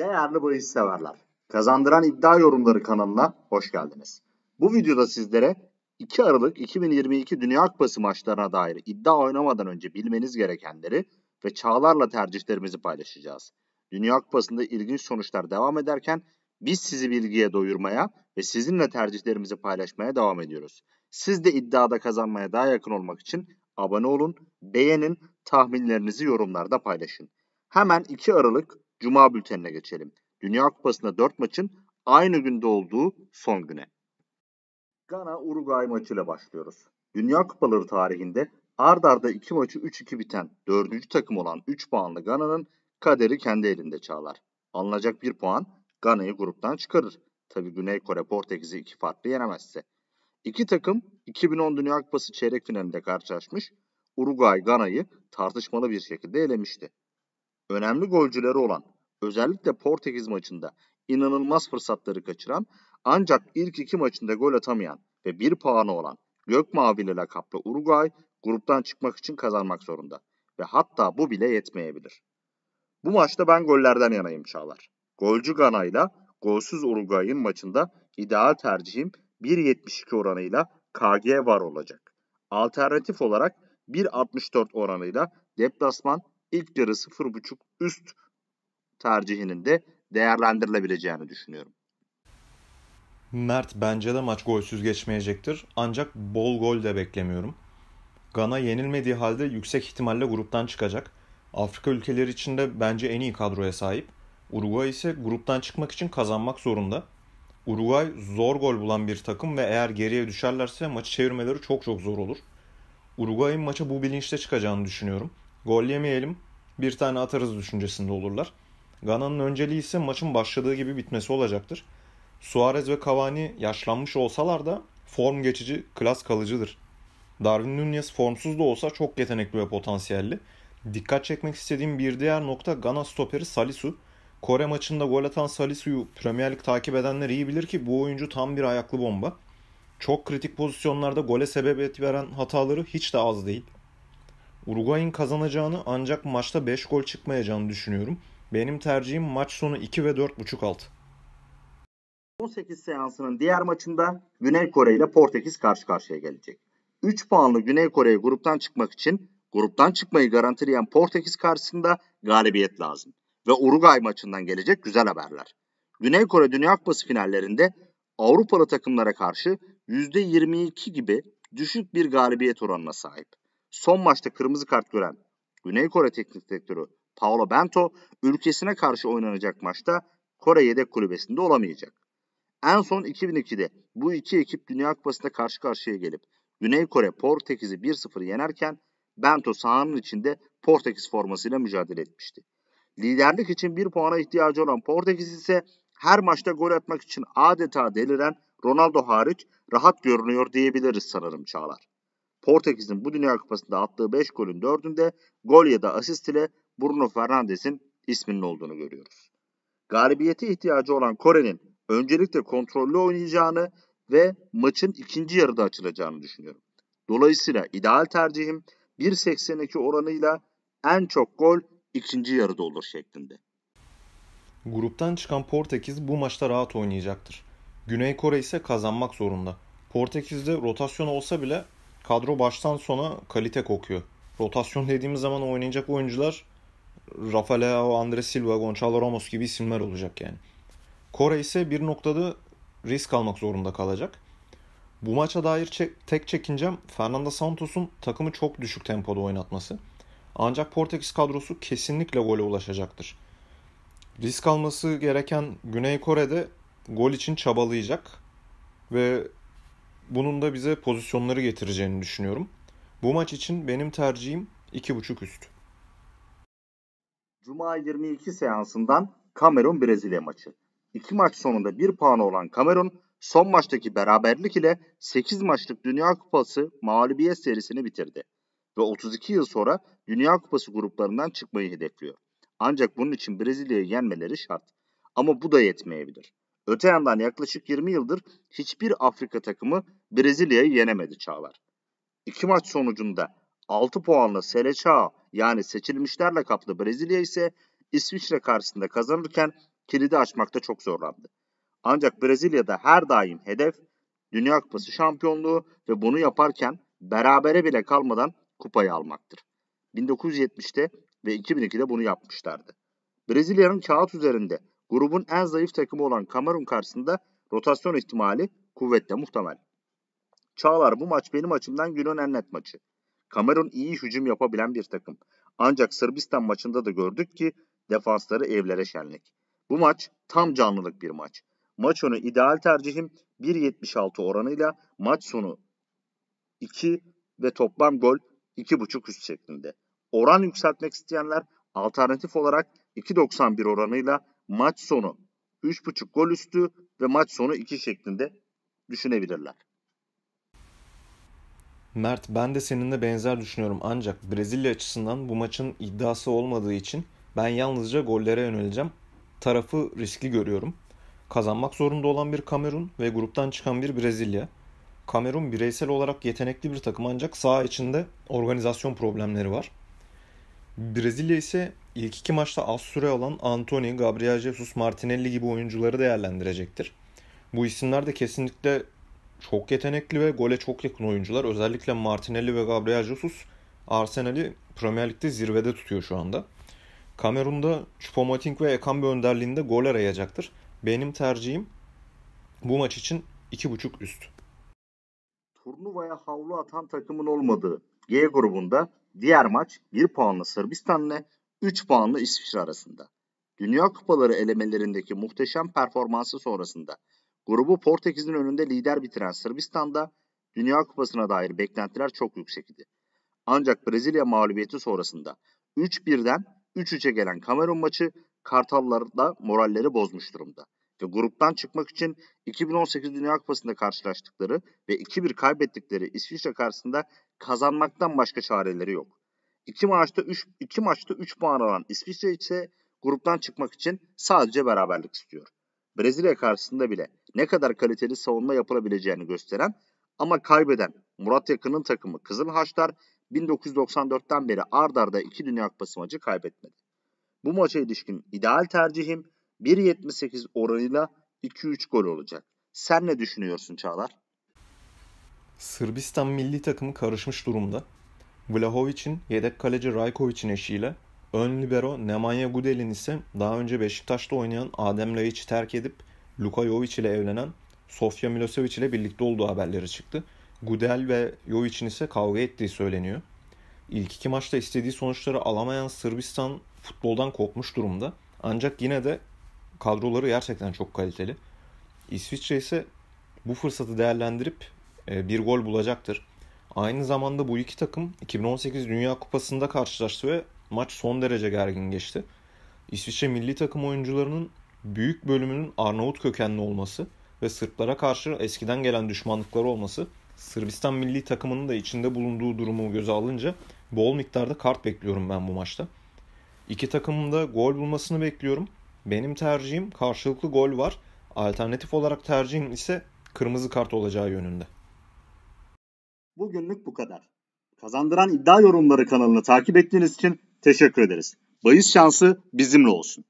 Değerli bahis severler, Kazandıran İddia Yorumları kanalına hoş geldiniz. Bu videoda sizlere 2 Aralık 2022 Dünya Kupası maçlarına dair iddia oynamadan önce bilmeniz gerekenleri ve çağlarla tercihlerimizi paylaşacağız. Dünya Kupası'nda ilginç sonuçlar devam ederken biz sizi bilgiye doyurmaya ve sizinle tercihlerimizi paylaşmaya devam ediyoruz. Siz de iddiada kazanmaya daha yakın olmak için abone olun, beğenin, tahminlerinizi yorumlarda paylaşın. Hemen 2 Aralık Cuma bültenine geçelim. Dünya Kupası'nda 4 maçın aynı günde olduğu son güne. Gana-Uruguay maçıyla başlıyoruz. Dünya Kupaları tarihinde ard arda 2 maçı 3-2 biten 4. takım olan 3 puanlı Gana'nın kaderi kendi elinde çağlar. Alınacak bir puan Gana'yı gruptan çıkarır. Tabi Güney Kore Portekiz'i iki farklı yenemezse. İki takım 2010 Dünya Kupası çeyrek finalinde karşılaşmış. Uruguay Gana'yı tartışmalı bir şekilde elemişti. Önemli golcüleri olan özellikle Portekiz maçında inanılmaz fırsatları kaçıran ancak ilk iki maçında gol atamayan ve bir puanı olan Gök Gökmavili lakaplı Uruguay gruptan çıkmak için kazanmak zorunda ve hatta bu bile yetmeyebilir. Bu maçta ben gollerden yanayım Çağlar. Golcü Gana ile golsüz Uruguay'ın maçında ideal tercihim 1.72 oranıyla KG var olacak. Alternatif olarak 1.64 oranıyla deplasman ilk yarı 0.5 üst tercihinin de değerlendirilebileceğini düşünüyorum. Mert bence de maç golsüz geçmeyecektir. Ancak bol gol de beklemiyorum. Gana yenilmediği halde yüksek ihtimalle gruptan çıkacak. Afrika ülkeleri içinde bence en iyi kadroya sahip. Uruguay ise gruptan çıkmak için kazanmak zorunda. Uruguay zor gol bulan bir takım ve eğer geriye düşerlerse maçı çevirmeleri çok çok zor olur. Uruguay'ın maça bu bilinçle çıkacağını düşünüyorum. Gol yemeyelim, bir tane atarız düşüncesinde olurlar. Gana'nın önceliği ise maçın başladığı gibi bitmesi olacaktır. Suarez ve Cavani yaşlanmış olsalar da form geçici, klas kalıcıdır. Darwin Nunez formsuz da olsa çok yetenekli ve potansiyelli. Dikkat çekmek istediğim bir diğer nokta Gana stoperi Salisu. Kore maçında gol atan Salisu'yu Premier Lig takip edenler iyi bilir ki bu oyuncu tam bir ayaklı bomba. Çok kritik pozisyonlarda gole sebebiyet veren hataları hiç de az değil. Uruguay'ın kazanacağını ancak maçta 5 gol çıkmayacağını düşünüyorum. Benim tercihim maç sonu 2 ve 4.5 alt. 18 seansının diğer maçında Güney Kore ile Portekiz karşı karşıya gelecek. 3 puanlı Güney Kore'ye gruptan çıkmak için gruptan çıkmayı garantileyen Portekiz karşısında galibiyet lazım. Ve Uruguay maçından gelecek güzel haberler. Güney Kore Dünya Kupası finallerinde Avrupalı takımlara karşı %22 gibi düşük bir galibiyet oranına sahip. Son maçta kırmızı kart gören Güney Kore teknik direktörü Paolo Bento ülkesine karşı oynanacak maçta Kore yedek kulübesinde olamayacak. En son 2002'de bu iki ekip Dünya Kupası'nda karşı karşıya gelip Güney Kore Portekiz'i 1-0 yenerken Bento sahanın içinde Portekiz formasıyla mücadele etmişti. Liderlik için bir puana ihtiyacı olan Portekiz ise her maçta gol atmak için adeta deliren Ronaldo hariç rahat görünüyor diyebiliriz sanırım Çağlar. Portekiz'in bu Dünya Kupası'nda attığı 5 golün 4'ünde gol ya da asist ile Bruno Fernandes'in isminin olduğunu görüyoruz. Galibiyete ihtiyacı olan Kore'nin öncelikle kontrollü oynayacağını ve maçın ikinci yarıda açılacağını düşünüyorum. Dolayısıyla ideal tercihim 1.82 oranıyla en çok gol ikinci yarıda olur şeklinde. Gruptan çıkan Portekiz bu maçta rahat oynayacaktır. Güney Kore ise kazanmak zorunda. Portekiz'de rotasyon olsa bile kadro baştan sona kalite kokuyor. Rotasyon dediğimiz zaman oynayacak oyuncular Rafa Leao, Andres Silva, Gonçalo Ramos gibi isimler olacak yani. Kore ise bir noktada risk almak zorunda kalacak. Bu maça dair çek, tek çekincem Fernando Santos'un takımı çok düşük tempoda oynatması. Ancak Portekiz kadrosu kesinlikle gole ulaşacaktır. Risk alması gereken Güney Kore'de gol için çabalayacak ve bunun da bize pozisyonları getireceğini düşünüyorum. Bu maç için benim tercihim 2.5 üst. Cuma 22 seansından Kamerun Brezilya maçı. İki maç sonunda bir puanı olan Kamerun son maçtaki beraberlik ile 8 maçlık Dünya Kupası mağlubiyet serisini bitirdi ve 32 yıl sonra Dünya Kupası gruplarından çıkmayı hedefliyor. Ancak bunun için Brezilya'yı yenmeleri şart. Ama bu da yetmeyebilir. Öte yandan yaklaşık 20 yıldır hiçbir Afrika takımı Brezilya'yı yenemedi Çağlar. İki maç sonucunda 6 puanlı Seleçao yani seçilmişlerle kaplı Brezilya ise İsviçre karşısında kazanırken kilidi açmakta çok zorlandı. Ancak Brezilya'da her daim hedef Dünya Kupası şampiyonluğu ve bunu yaparken berabere bile kalmadan kupayı almaktır. 1970'te ve 2002'de bunu yapmışlardı. Brezilya'nın kağıt üzerinde grubun en zayıf takımı olan Kamerun karşısında rotasyon ihtimali kuvvetle muhtemel. Çağlar bu maç benim açımdan günün en net maçı. Kamerun iyi hücum yapabilen bir takım. Ancak Sırbistan maçında da gördük ki defansları evlere şenlik. Bu maç tam canlılık bir maç. Maç önü ideal tercihim 1.76 oranıyla maç sonu 2 ve toplam gol 2.5 üst şeklinde. Oran yükseltmek isteyenler alternatif olarak 2.91 oranıyla maç sonu 3.5 gol üstü ve maç sonu 2 şeklinde düşünebilirler. Mert ben de seninle benzer düşünüyorum ancak Brezilya açısından bu maçın iddiası olmadığı için ben yalnızca gollere yöneleceğim. Tarafı riskli görüyorum. Kazanmak zorunda olan bir Kamerun ve gruptan çıkan bir Brezilya. Kamerun bireysel olarak yetenekli bir takım ancak sağ içinde organizasyon problemleri var. Brezilya ise ilk iki maçta az süre alan Antony, Gabriel Jesus, Martinelli gibi oyuncuları değerlendirecektir. Bu isimler de kesinlikle çok yetenekli ve gole çok yakın oyuncular. Özellikle Martinelli ve Gabriel Jesus Arsenal'i Premier Lig'de zirvede tutuyor şu anda. Kamerun'da choupo ve Ekambi önderliğinde gol arayacaktır. Benim tercihim bu maç için 2.5 üst. Turnuvaya havlu atan takımın olmadığı G grubunda diğer maç 1 puanlı Sırbistan'la ile 3 puanlı İsviçre arasında. Dünya Kupaları elemelerindeki muhteşem performansı sonrasında Grubu Portekiz'in önünde lider bitiren Sırbistan'da Dünya Kupası'na dair beklentiler çok yüksek idi. Ancak Brezilya mağlubiyeti sonrasında 3-1'den 3-3'e gelen Kamerun maçı Kartallar'da moralleri bozmuş durumda. Ve gruptan çıkmak için 2018 Dünya Kupası'nda karşılaştıkları ve 2-1 kaybettikleri İsviçre karşısında kazanmaktan başka çareleri yok. İki maçta 3 iki maçta 3 puan alan İsviçre ise gruptan çıkmak için sadece beraberlik istiyor. Brezilya karşısında bile ne kadar kaliteli savunma yapılabileceğini gösteren ama kaybeden Murat Yakın'ın takımı Kızıl Haçlar 1994'ten beri ard arda iki Dünya Kupası maçı kaybetmedi. Bu maça ilişkin ideal tercihim 1.78 oranıyla 2-3 gol olacak. Sen ne düşünüyorsun Çağlar? Sırbistan milli takımı karışmış durumda. Vlahovic'in yedek kaleci Rajkovic'in eşiyle ön libero Nemanja Gudel'in ise daha önce Beşiktaş'ta oynayan Adem Laiç'i terk edip Luka Jovic ile evlenen Sofya Milosevic ile birlikte olduğu haberleri çıktı. Gudel ve Jovic'in ise kavga ettiği söyleniyor. İlk iki maçta istediği sonuçları alamayan Sırbistan futboldan kopmuş durumda. Ancak yine de kadroları gerçekten çok kaliteli. İsviçre ise bu fırsatı değerlendirip e, bir gol bulacaktır. Aynı zamanda bu iki takım 2018 Dünya Kupası'nda karşılaştı ve maç son derece gergin geçti. İsviçre milli takım oyuncularının büyük bölümünün Arnavut kökenli olması ve Sırplara karşı eskiden gelen düşmanlıkları olması Sırbistan milli takımının da içinde bulunduğu durumu göze alınca bol miktarda kart bekliyorum ben bu maçta. İki takımın da gol bulmasını bekliyorum. Benim tercihim karşılıklı gol var. Alternatif olarak tercihim ise kırmızı kart olacağı yönünde. Bugünlük bu kadar. Kazandıran iddia yorumları kanalını takip ettiğiniz için teşekkür ederiz. Bayis şansı bizimle olsun.